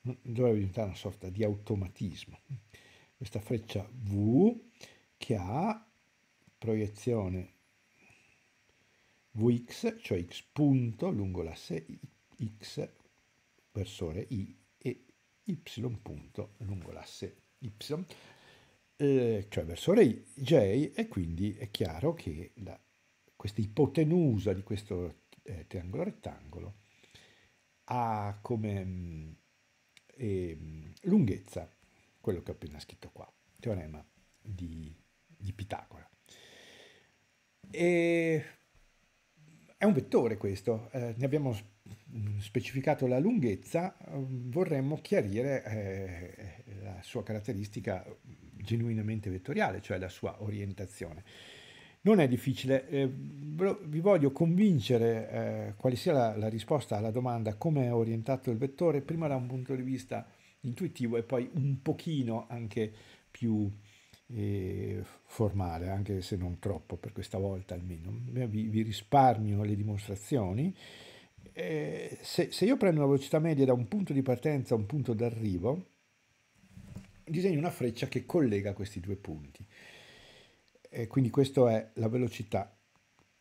non, dovrebbe diventare una sorta di automatismo. Questa freccia V che ha proiezione Vx, cioè x punto lungo l'asse x versore i e y punto lungo l'asse y, eh, cioè versore i, j, e quindi è chiaro che la, questa ipotenusa di questo eh, triangolo rettangolo ha come mh, ehm, e, lunghezza quello che ho appena scritto qua, teorema di di Pitagora. E è un vettore questo, eh, ne abbiamo mm, specificato la lunghezza, mm, vorremmo chiarire eh, la sua caratteristica mm, genuinamente vettoriale, cioè la sua orientazione. Non è difficile, eh, vi voglio convincere eh, quale sia la, la risposta alla domanda come è orientato il vettore, prima da un punto di vista intuitivo e poi un pochino anche più formale, anche se non troppo per questa volta almeno. Vi, vi risparmio le dimostrazioni. Eh, se, se, io prendo una velocità media da un punto di partenza a un punto d'arrivo, disegno una freccia che collega questi due punti. Eh, quindi questa è la velocità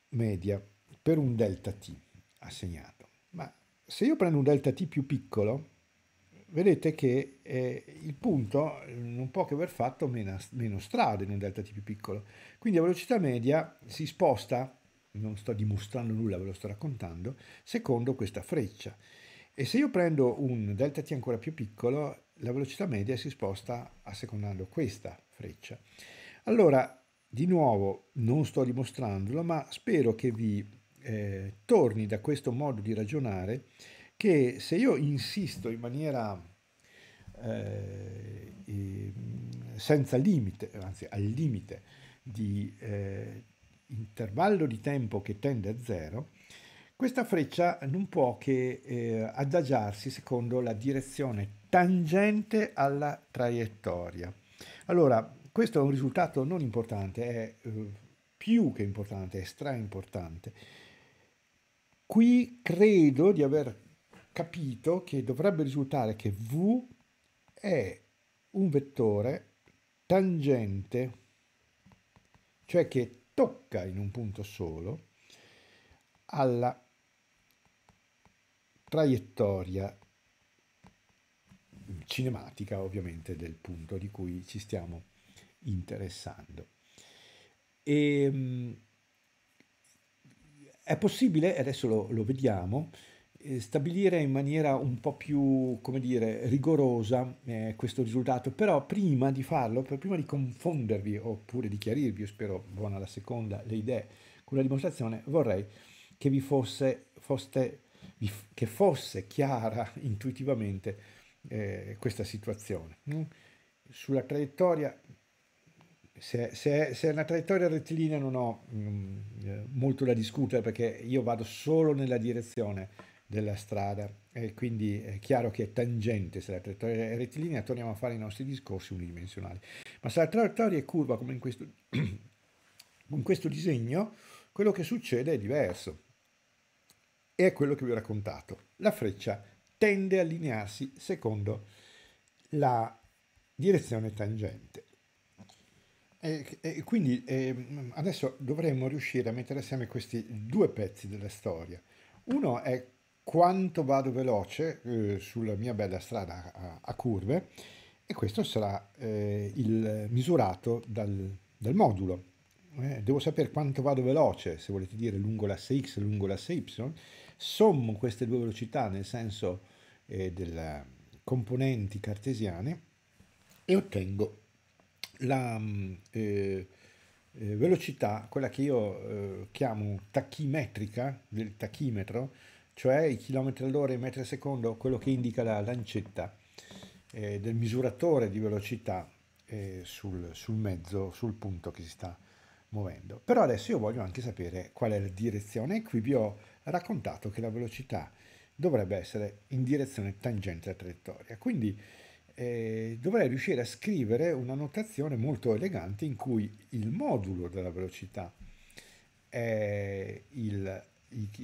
media per un delta t assegnato. Ma se io prendo un delta t più piccolo, vedete che eh, il punto eh, non può che aver fatto meno, meno strada in un delta t più piccolo. Quindi la velocità media si sposta, non sto dimostrando nulla, ve lo sto raccontando, secondo questa freccia. E se io prendo un delta t ancora più piccolo, la velocità media si sposta a secondando questa freccia. Allora, di nuovo, non sto dimostrandolo, ma spero che vi eh, torni da questo modo di ragionare che se io insisto in maniera eh, senza limite, anzi al limite di eh, intervallo di tempo che tende a zero, questa freccia non può che eh, adagiarsi secondo la direzione tangente alla traiettoria. Allora, questo è un risultato non importante, è eh, più che importante, è stra importante. Qui credo di aver capito che dovrebbe risultare che V è un vettore tangente, cioè che tocca in un punto solo alla traiettoria cinematica ovviamente del punto di cui ci stiamo interessando. E, ehm, è possibile, adesso lo, lo vediamo, eh, stabilire in maniera un po' più, come dire, rigorosa eh, questo risultato, però prima di farlo, prima di confondervi oppure di chiarirvi, io spero buona la seconda, le idee con la dimostrazione, vorrei che vi fosse, foste, che fosse chiara <laughs> intuitivamente eh, questa situazione. Sulla traiettoria, se, se, se, è una traiettoria rettilinea non ho mh, mm, eh, molto da discutere perché io vado solo nella direzione della strada. E quindi è chiaro che è tangente se la traiettoria è rettilinea, torniamo a fare i nostri discorsi unidimensionali. Ma se la traiettoria è curva come in questo, <clears throat> in questo disegno, quello che succede è diverso. E è quello che vi ho raccontato. La freccia tende a allinearsi secondo la direzione tangente. E, e quindi eh, adesso dovremmo riuscire a mettere assieme questi due pezzi della storia. Uno è quanto vado veloce eh, sulla mia bella strada a, a curve e questo sarà eh, il misurato dal, dal modulo. Eh, devo sapere quanto vado veloce, se volete dire lungo l'asse x, lungo l'asse y, sommo queste due velocità nel senso eh, delle componenti cartesiane e ottengo la mm, eh, eh, velocità, quella che io chiamo tachimetrica del tachimetro, cioè i chilometri all'ora i metri al secondo, quello che indica la lancetta eh, del misuratore di velocità eh, sul, sul, mezzo, sul punto che si sta muovendo. Però adesso io voglio anche sapere qual è la direzione e qui vi ho raccontato che la velocità dovrebbe essere in direzione tangente alla traiettoria. Quindi eh, dovrei riuscire a scrivere una notazione molto elegante in cui il modulo della velocità è il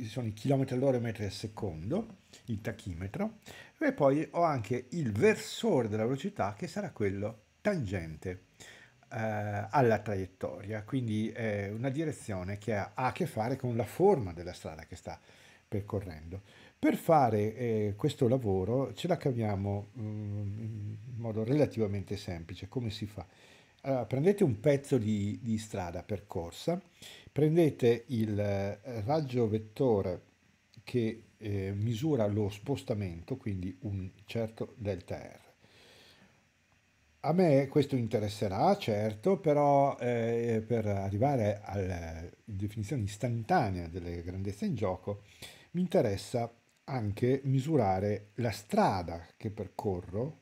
sono i chilometri all'ora e metri al secondo, il tachimetro, e poi ho anche il versore della velocità che sarà quello tangente eh, alla traiettoria, quindi è una direzione che ha, a che fare con la forma della strada che sta percorrendo. Per fare eh, questo lavoro ce la caviamo um, in modo relativamente semplice, come si fa? Allora, prendete un pezzo di, di strada percorsa, prendete il eh, raggio vettore che eh, misura lo spostamento, quindi un certo delta R. A me questo interesserà, certo, però eh, per arrivare alla eh, definizione istantanea delle grandezze in gioco mi interessa anche misurare la strada che percorro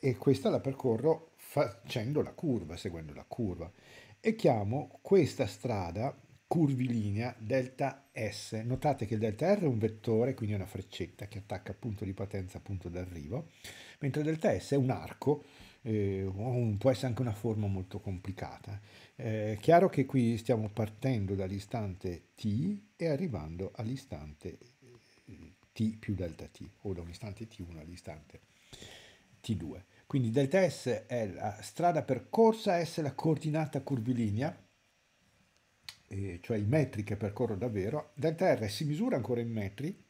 e questa la percorro facendo la curva, seguendo la curva e chiamo questa strada curvilinea delta S. Notate che delta R è un vettore, quindi è una freccetta che attacca punto di partenza, punto d'arrivo, mentre delta S è un arco, eh, può essere anche una forma molto complicata. Eh, è chiaro che qui stiamo partendo dall'istante t e arrivando all'istante eh, t più delta t, o da un istante t1 all'istante t2. Quindi delta S è la strada percorsa, S è la coordinata curvilinea, cioè i metri che percorro davvero, delta R si misura ancora in metri,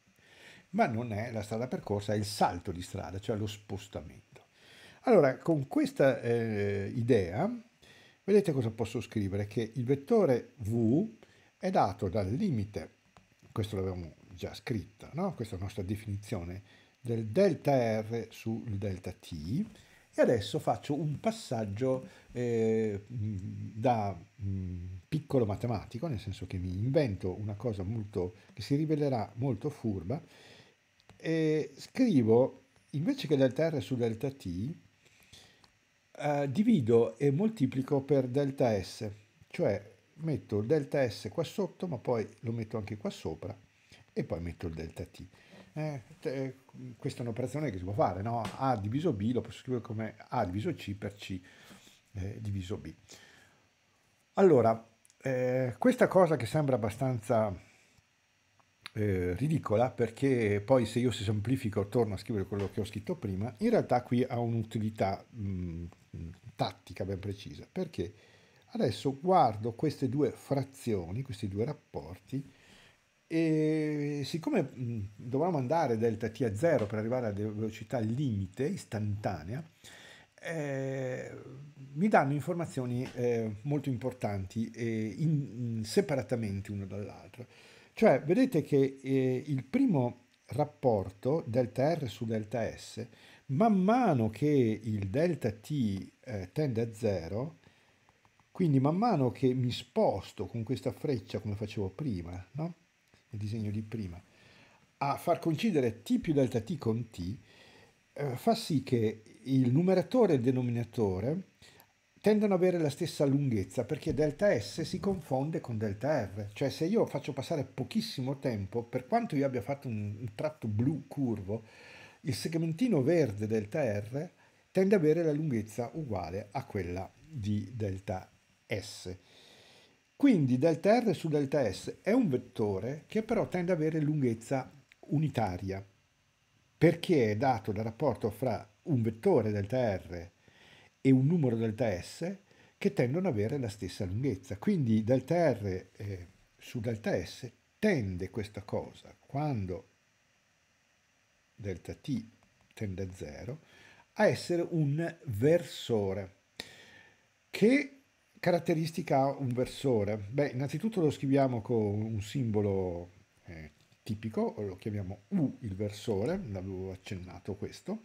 ma non è la strada percorsa, è il salto di strada, cioè lo spostamento. Allora, con questa eh, idea, vedete cosa posso scrivere? Che il vettore V è dato dal limite, questo l'avevamo già scritto, no? questa è la nostra definizione, del delta R sul delta T, e adesso faccio un passaggio eh, mm, da mh, mm, piccolo matematico, nel senso che mi invento una cosa molto, che si rivelerà molto furba, e scrivo invece che delta R su delta T, eh, divido e moltiplico per delta S, cioè metto il delta S qua sotto, ma poi lo metto anche qua sopra e poi metto il delta T eh, te, questa è un'operazione che si può fare, no? A diviso B lo posso scrivere come A diviso C per C eh, diviso B. Allora, eh, questa cosa che sembra abbastanza eh, ridicola perché poi se io si semplifico torno a scrivere quello che ho scritto prima, in realtà qui ha un'utilità mh, tattica ben precisa perché adesso guardo queste due frazioni, questi due rapporti, e siccome mh, dovevamo andare delta t a 0 per arrivare a velocità limite istantanea, eh, mi danno informazioni eh, molto importanti eh, in, separatamente una dall'altra. Cioè, vedete che eh, il primo rapporto delta R su delta S, man mano che il delta T eh, tende a 0, quindi man mano che mi sposto con questa freccia come facevo prima, no? il disegno di prima, a far coincidere t più delta t con t, eh, fa sì che il numeratore e il denominatore tendono ad avere la stessa lunghezza perché delta S si confonde con delta R, cioè se io faccio passare pochissimo tempo, per quanto io abbia fatto un, un tratto blu curvo, il segmentino verde delta R tende ad avere la lunghezza uguale a quella di delta S. Quindi delta R su delta S è un vettore che però tende ad avere lunghezza unitaria, perché è dato dal rapporto fra un vettore delta R e un numero delta S che tendono ad avere la stessa lunghezza. Quindi delta R eh, su delta S tende questa cosa quando delta t tende a 0 a essere un versore che caratteristica un versore? Beh, innanzitutto lo scriviamo con un simbolo eh, tipico, lo chiamiamo U il versore, l'avevo accennato questo,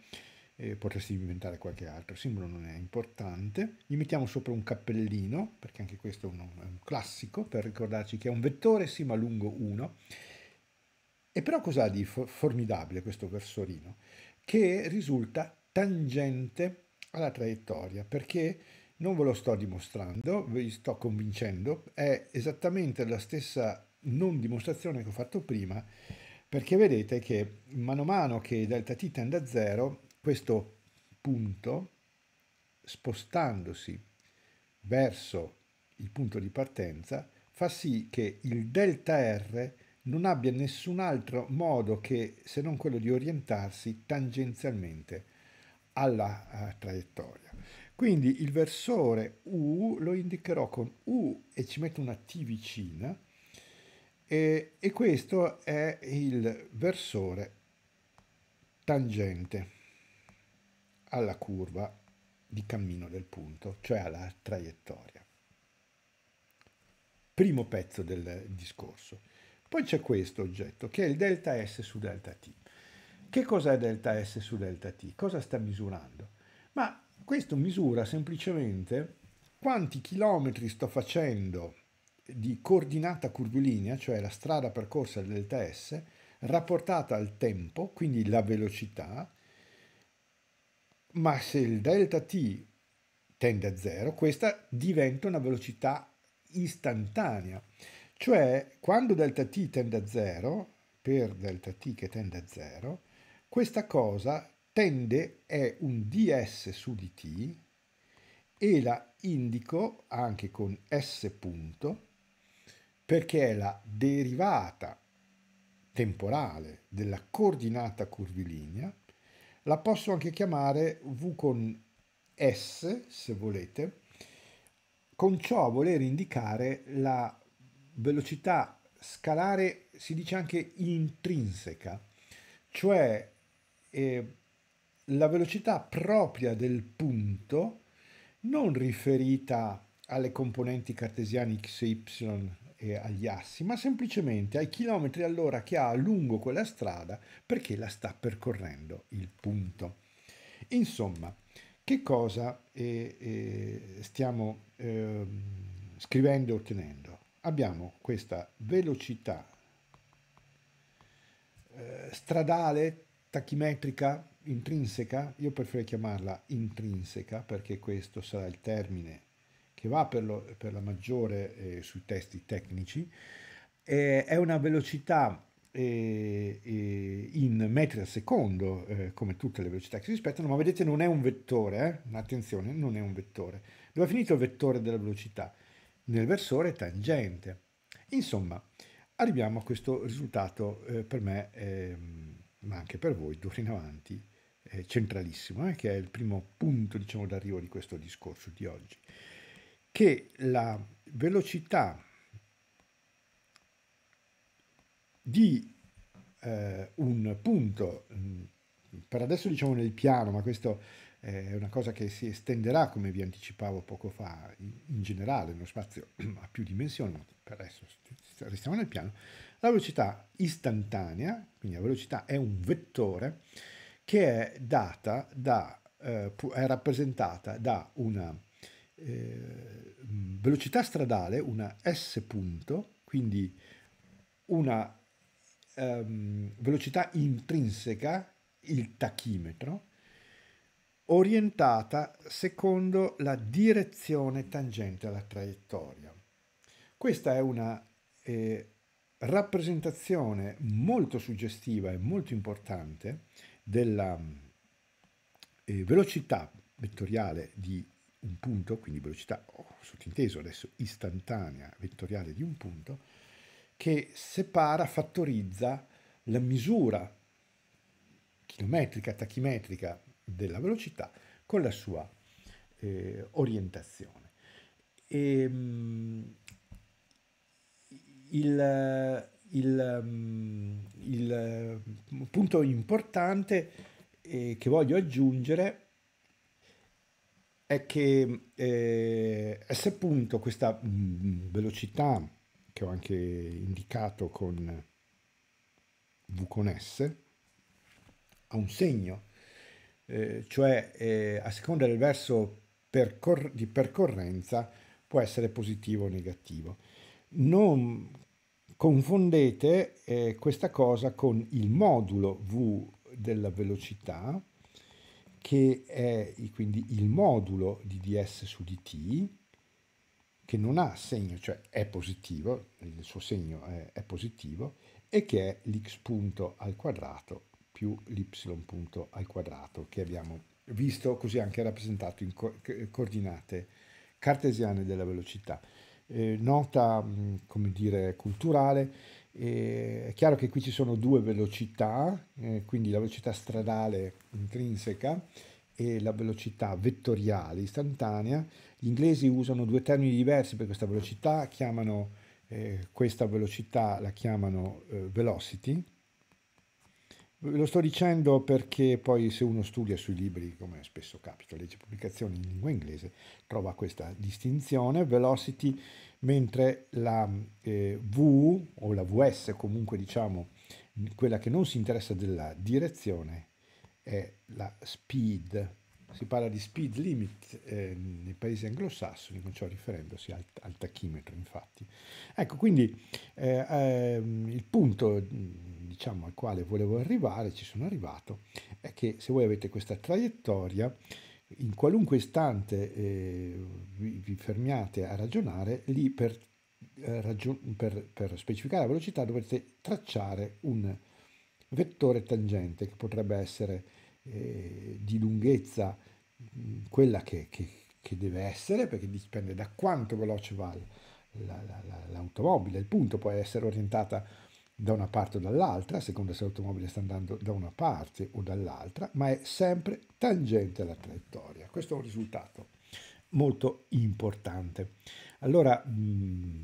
eh, potresti inventare qualche altro simbolo, non è importante. Gli mettiamo sopra un cappellino, perché anche questo è un, è un classico, per ricordarci che è un vettore sì ma lungo 1. E però cos'ha di for formidabile questo versorino? Che risulta tangente alla traiettoria, perché non ve lo sto dimostrando, vi sto convincendo, è esattamente la stessa non dimostrazione che ho fatto prima, perché vedete che mano a mano che delta t tende a zero, questo punto, spostandosi verso il punto di partenza, fa sì che il delta R non abbia nessun altro modo che se non quello di orientarsi tangenzialmente alla eh, traiettoria. Quindi il versore U lo indicherò con U e ci metto una T vicina e, e questo è il versore tangente alla curva di cammino del punto, cioè alla traiettoria. Primo pezzo del discorso. Poi c'è questo oggetto che è il delta S su delta T. Che cos'è delta S su delta T? Cosa sta misurando? Ma questo misura semplicemente quanti chilometri sto facendo di coordinata curvilinea, cioè la strada percorsa del delta S, rapportata al tempo, quindi la velocità, ma se il delta t tende a zero, questa diventa una velocità istantanea. Cioè, quando delta t tende a zero, per delta t che tende a zero, questa cosa tende è un ds su di t e la indico anche con s punto perché è la derivata temporale della coordinata curvilinea, la posso anche chiamare v con s se volete, con ciò a voler indicare la velocità scalare si dice anche intrinseca, cioè eh, la velocità propria del punto non riferita alle componenti cartesiane x e y e agli assi, ma semplicemente ai chilometri all'ora che ha lungo quella strada perché la sta percorrendo il punto. Insomma, che cosa eh, eh, stiamo eh, scrivendo e ottenendo? Abbiamo questa velocità eh, stradale tachimetrica intrinseca, io preferirei chiamarla intrinseca perché questo sarà il termine che va per, lo, per la maggiore eh, sui testi tecnici, eh, è una velocità eh, eh, in metri al secondo, eh, come tutte le velocità che si rispettano, ma vedete non è un vettore, eh? attenzione, non è un vettore. Dove è finito il vettore della velocità? Nel versore tangente. Insomma, arriviamo a questo risultato eh, per me, ehm, ma anche per voi, d'ora in avanti, eh, centralissimo, eh, che è il primo punto diciamo, d'arrivo di questo discorso di oggi, che la velocità di eh, un punto, mh, mm, per adesso diciamo nel piano, ma questo eh, è una cosa che si estenderà, come vi anticipavo poco fa, in, in generale, nello spazio <clears throat> a più dimensioni, ma per adesso restiamo nel piano, la velocità istantanea, quindi la velocità è un vettore, che è data da, eh, è rappresentata da una eh, velocità stradale, una S punto, quindi una ehm, velocità intrinseca, il tachimetro, orientata secondo la direzione tangente alla traiettoria. Questa è una eh, rappresentazione molto suggestiva e molto importante della eh, velocità vettoriale di un punto, quindi velocità oh, sottinteso adesso istantanea vettoriale di un punto, che separa, fattorizza la misura chilometrica, tachimetrica della velocità con la sua eh, orientazione. E, ehm, mh, il, il, ehm, il ehm, punto importante eh, che voglio aggiungere è che eh, S appunto questa mh, mm, velocità che ho anche indicato con V con S, ha un segno, eh, cioè eh, a seconda del verso percor- di percorrenza può essere positivo o negativo. Non confondete eh, questa cosa con il modulo v della velocità, che è quindi il modulo di ds su dt, che non ha segno, cioè è positivo, il suo segno è, è positivo, e che è l'x punto al quadrato più l'y punto al quadrato, che abbiamo visto così anche rappresentato in co coordinate cartesiane della velocità eh, nota mm, come dire, culturale, eh, è chiaro che qui ci sono due velocità, eh, quindi la velocità stradale intrinseca e la velocità vettoriale istantanea. Gli inglesi usano due termini diversi per questa velocità, chiamano eh, questa velocità la chiamano eh, velocity, lo sto dicendo perché poi se uno studia sui libri, come spesso capita, legge pubblicazioni in lingua inglese, trova questa distinzione, velocity, mentre la eh, V o la VS, comunque diciamo quella che non si interessa della direzione, è la speed. Si parla di speed limit eh, nei paesi anglosassoni, con ciò riferendosi al, al tachimetro infatti. Ecco, quindi eh, ehm, il punto mm, diciamo, al quale volevo arrivare, ci sono arrivato, è che se voi avete questa traiettoria, in qualunque istante eh, vi, vi, fermiate a ragionare, lì per, eh, ragion- per, per specificare la velocità dovete tracciare un vettore tangente che potrebbe essere eh, di lunghezza mh, quella che, che, che, deve essere, perché dipende da quanto veloce va la, la, la, l'automobile, il punto può essere orientata da una parte o dall'altra, a seconda se l'automobile sta andando da una parte o dall'altra, ma è sempre tangente alla traiettoria. Questo è un risultato molto importante. Allora, mm,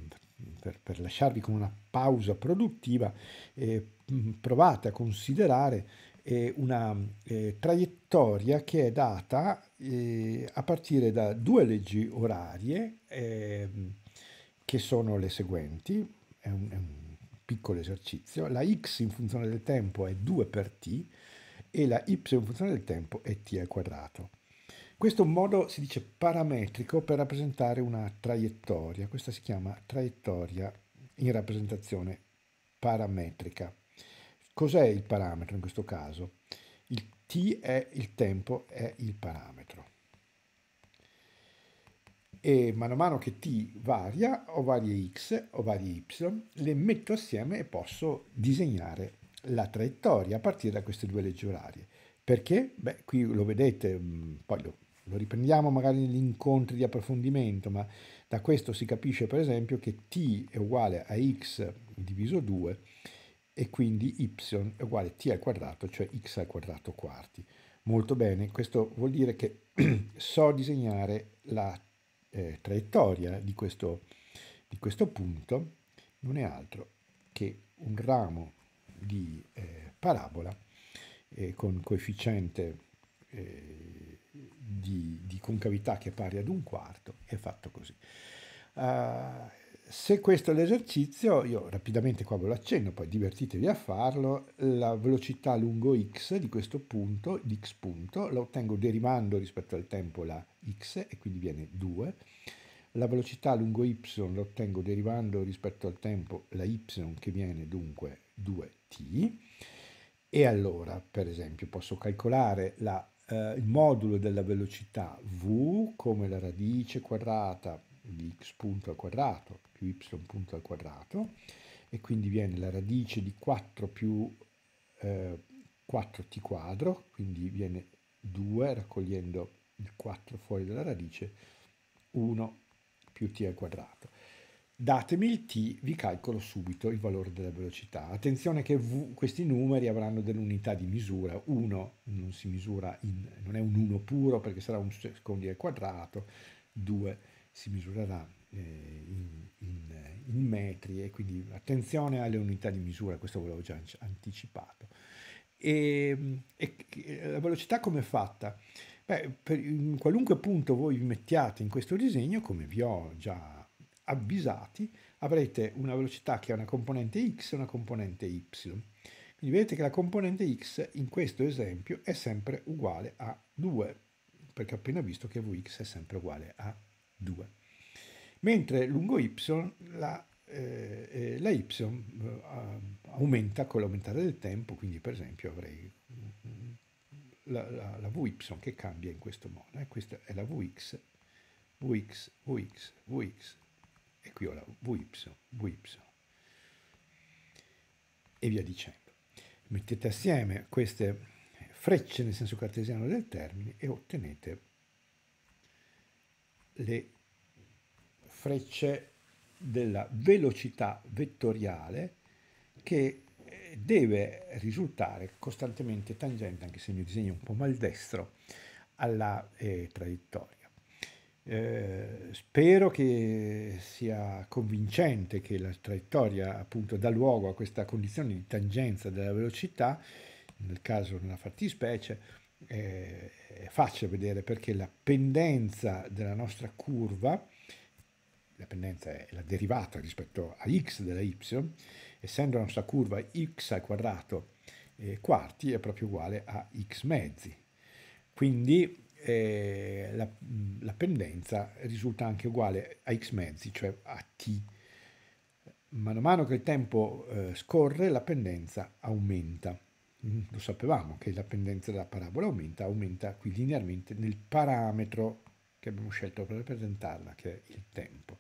per, per lasciarvi con una pausa produttiva, eh, mm, provate a considerare eh, una eh, traiettoria che è data eh, a partire da due leggi orarie, ehm, che sono le seguenti. È un, è un piccolo esercizio, la x in funzione del tempo è 2 per t e la y in funzione del tempo è t al quadrato. Questo è un modo, si dice, parametrico per rappresentare una traiettoria. Questa si chiama traiettoria in rappresentazione parametrica. Cos'è il parametro in questo caso? Il t è il tempo, è il parametro e mano a mano che t varia, ho varie x, ho varie y, le metto assieme e posso disegnare la traiettoria a partire da queste due leggi orarie. Perché? Beh, qui lo vedete, mm, poi lo, lo riprendiamo magari negli incontri di approfondimento, ma da questo si capisce per esempio che t è uguale a x diviso 2 e quindi y è uguale a t al quadrato, cioè x al quadrato quarti. Molto bene, questo vuol dire che <clears throat> so disegnare la traiettoria eh, traiettoria di questo, di questo, punto non è altro che un ramo di eh, parabola eh, con coefficiente eh, di, di, concavità che è pari ad un quarto, è fatto così. Uh, se questo è l'esercizio, io rapidamente qua ve lo accenno, poi divertitevi a farlo, la velocità lungo x di questo punto, di x punto, la ottengo derivando rispetto al tempo la x e quindi viene 2, la velocità lungo y la ottengo derivando rispetto al tempo la y che viene dunque 2t e allora per esempio posso calcolare la, eh, il modulo della velocità v come la radice quadrata di x punto al quadrato più y punto al quadrato e quindi viene la radice di 4 più eh, 4t quadro, quindi viene 2 raccogliendo il 4 fuori dalla radice, 1 più t al quadrato. Datemi il t, vi calcolo subito il valore della velocità. Attenzione che v, questi numeri avranno delle unità di misura, 1 non si misura in, non è un 1 puro perché sarà un secondo al quadrato, 2 si misurerà eh, in, in, in, metri e quindi attenzione alle unità di misura, questo ve l'avevo già anticipato. Ehm, e, e, eh, la velocità come è fatta? Beh, per, in qualunque punto voi vi mettiate in questo disegno, come vi ho già avvisati, avrete una velocità che è una componente x e una componente y. Quindi vedete che la componente x in questo esempio è sempre uguale a 2, perché ho appena visto che vx è sempre uguale a 2. 2. Mentre lungo y la, eh, eh la y eh, aumenta con l'aumentare del tempo, quindi per esempio avrei mm, la, la, la Vy che cambia in questo modo. Eh? Questa è la Vx, Vx, Vx, Vx, e qui ho la Vy, Vy, e via dicendo. Mettete assieme queste frecce nel senso cartesiano del termine e ottenete le frecce della velocità vettoriale che eh, deve risultare costantemente tangente, anche se il mio disegno è un po' maldestro, alla eh, traiettoria. Eh, spero che sia convincente che la traiettoria appunto dà luogo a questa condizione di tangenza della velocità, nel caso nella fattispecie, eh, faccia vedere perché la pendenza della nostra curva, la pendenza è la derivata rispetto a x della y, essendo la nostra curva x al quadrato eh, quarti è proprio uguale a x mezzi. Quindi eh, la, mm, la, pendenza risulta anche uguale a x mezzi, cioè a t. Man mano che il tempo eh, scorre la pendenza aumenta. Mm, lo sapevamo che la pendenza della parabola aumenta, aumenta qui linearmente nel parametro che abbiamo scelto per rappresentarla, che è il tempo.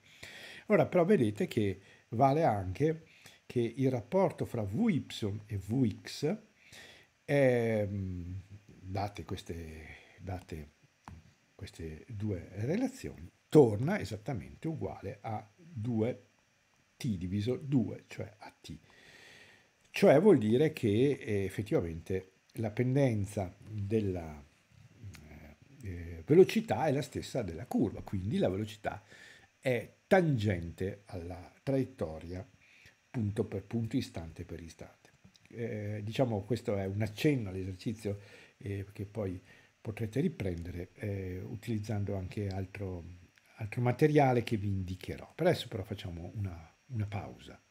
Ora però vedete che vale anche che il rapporto fra Vy e Vx è, mm, date queste, date queste due relazioni, torna esattamente uguale a 2t diviso 2, cioè a t cioè vuol dire che eh, effettivamente la pendenza della eh, eh, velocità è la stessa della curva, quindi la velocità è tangente alla traiettoria punto per punto, istante per istante. Eh, diciamo questo è un accenno all'esercizio eh, che poi potrete riprendere eh, utilizzando anche altro, altro, materiale che vi indicherò. Per adesso però facciamo una, una pausa.